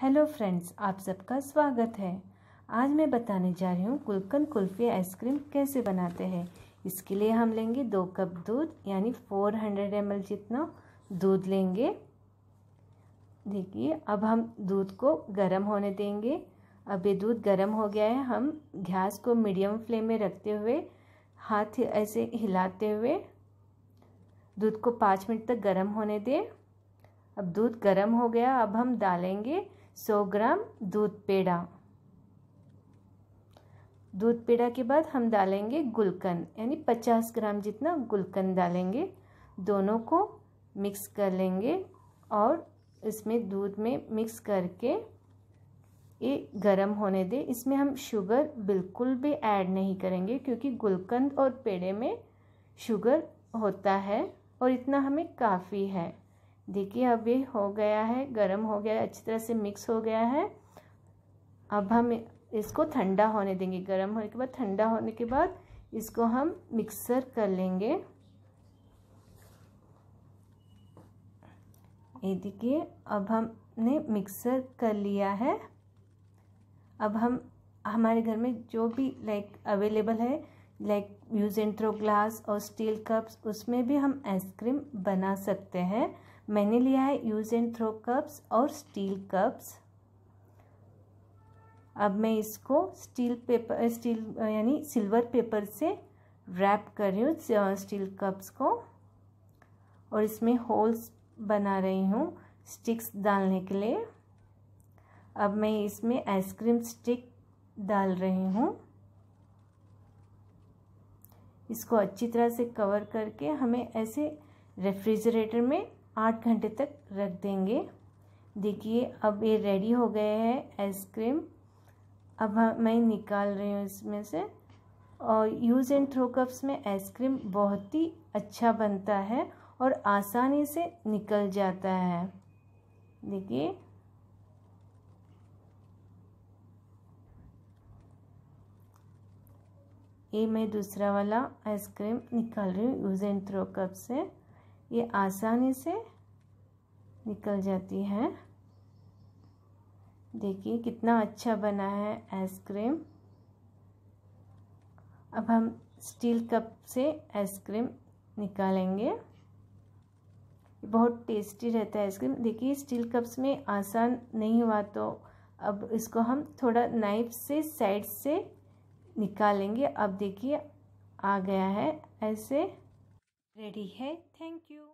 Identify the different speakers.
Speaker 1: hello friends आप सबका स्वागत है आज मैं बताने जा रही हूँ गुलकंद कुल्फ़ी आइसक्रीम कैसे बनाते हैं इसके लिए हम लेंगे दो कप दूध यानी फोर हंड्रेड एम जितना दूध लेंगे देखिए अब हम दूध को गर्म होने देंगे अब ये दूध गर्म हो गया है हम गैस को मीडियम फ्लेम में रखते हुए हाथ ऐसे हिलाते हुए दूध को पाँच मिनट तक गर्म होने दें अब दूध गर्म हो गया अब हम डालेंगे सौ ग्राम दूध पेड़ा दूध पेड़ा के बाद हम डालेंगे गुलकंद यानी पचास ग्राम जितना गुलकंद डालेंगे दोनों को मिक्स कर लेंगे और इसमें दूध में मिक्स करके ये गरम होने दें इसमें हम शुगर बिल्कुल भी ऐड नहीं करेंगे क्योंकि गुलकंद और पेड़े में शुगर होता है और इतना हमें काफ़ी है देखिए अब ये हो गया है गर्म हो गया है अच्छी तरह से मिक्स हो गया है अब हम इसको ठंडा होने देंगे गर्म होने के बाद ठंडा होने के बाद इसको हम मिक्सर कर लेंगे ये देखिए अब हमने मिक्सर कर लिया है अब हम हमारे घर में जो भी लाइक अवेलेबल है like use and throw glass और स्टील कप्स उसमें भी हम आइसक्रीम बना सकते हैं मैंने लिया है यूज़ एंड थ्रो कप्स और स्टील कप्स अब मैं इसको स्टील पेपर स्टील यानी सिल्वर पेपर से रैप कर रही हूँ स्टील कप्स को और इसमें होल्स बना रही हूँ स्टिक्स डालने के लिए अब मैं इसमें आइसक्रीम स्टिक डाल रही हूँ इसको अच्छी तरह से कवर करके हमें ऐसे रेफ्रिजरेटर में आठ घंटे तक रख देंगे देखिए अब ये रेडी हो गए है आइसक्रीम अब मैं निकाल रही हूँ इसमें से और यूज़ एंड थ्रो कप्स में आइसक्रीम बहुत ही अच्छा बनता है और आसानी से निकल जाता है देखिए ये मैं दूसरा वाला आइसक्रीम निकाल रही हूँ यूज़ एंड थ्रो कप से ये आसानी से निकल जाती है देखिए कितना अच्छा बना है आइसक्रीम अब हम स्टील कप से आइसक्रीम निकालेंगे बहुत टेस्टी रहता है आइसक्रीम देखिए स्टील कप्स में आसान नहीं हुआ तो अब इसको हम थोड़ा नाइफ से साइड से निकालेंगे अब देखिए आ गया है ऐसे रेडी है थैंक यू